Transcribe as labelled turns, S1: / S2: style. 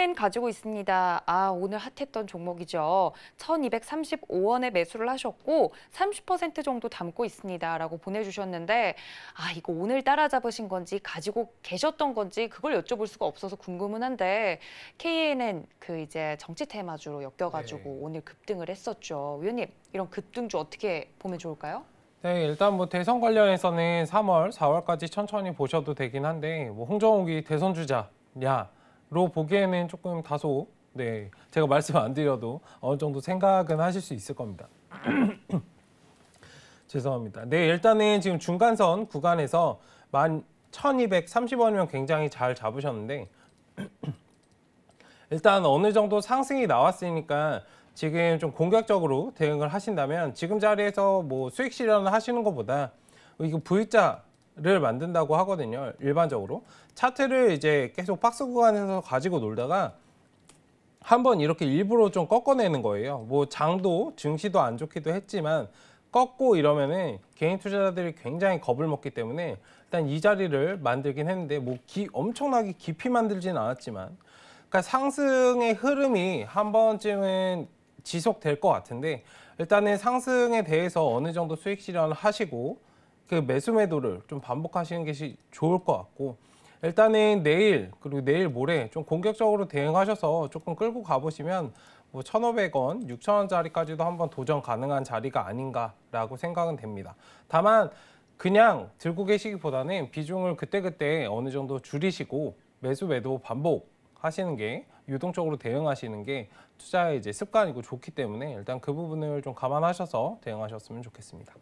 S1: 하이엔 가지고 있습니다. 아, 오늘 핫했던 종목이죠. 1235원에 매수를 하셨고 30% 정도 담고 있습니다. 라고 보내주셨는데 아, 이거 오늘 따라잡으신 건지 가지고 계셨던 건지 그걸 여쭤볼 수가 없어서 궁금은 한데 KNN 그 이제 정치 테마주로 엮여가지고 네. 오늘 급등을 했었죠. 위원님, 이런 급등주 어떻게 보면 좋을까요?
S2: 네, 일단 뭐 대선 관련해서는 3월, 4월까지 천천히 보셔도 되긴 한데 뭐 홍정욱이 대선 주자냐 로 보기에는 조금 다소 네 제가 말씀 안 드려도 어느 정도 생각은 하실 수 있을 겁니다. 죄송합니다. 네 일단은 지금 중간선 구간에서 만 1230원이면 굉장히 잘 잡으셨는데 일단 어느 정도 상승이 나왔으니까 지금 좀 공격적으로 대응을 하신다면 지금 자리에서 뭐 수익 실현을 하시는 것보다 이거 V자 를 만든다고 하거든요. 일반적으로 차트를 이제 계속 박스 구간에서 가지고 놀다가 한번 이렇게 일부러 좀 꺾어내는 거예요. 뭐 장도 증시도 안 좋기도 했지만 꺾고 이러면은 개인 투자자들이 굉장히 겁을 먹기 때문에 일단 이 자리를 만들긴 했는데 뭐 기, 엄청나게 깊이 만들진 않았지만 그러니까 상승의 흐름이 한 번쯤은 지속될 것 같은데 일단은 상승에 대해서 어느 정도 수익 실현을 하시고 그 매수 매도를 좀 반복하시는 것이 좋을 것 같고 일단은 내일 그리고 내일 모레 좀 공격적으로 대응하셔서 조금 끌고 가보시면 뭐 1,500원, 6,000원짜리까지도 한번 도전 가능한 자리가 아닌가라고 생각은 됩니다. 다만 그냥 들고 계시기보다는 비중을 그때그때 어느 정도 줄이시고 매수 매도 반복 하시는 게 유동적으로 대응하시는 게 투자의 이제 습관이고 좋기 때문에 일단 그 부분을 좀 감안하셔서 대응하셨으면 좋겠습니다.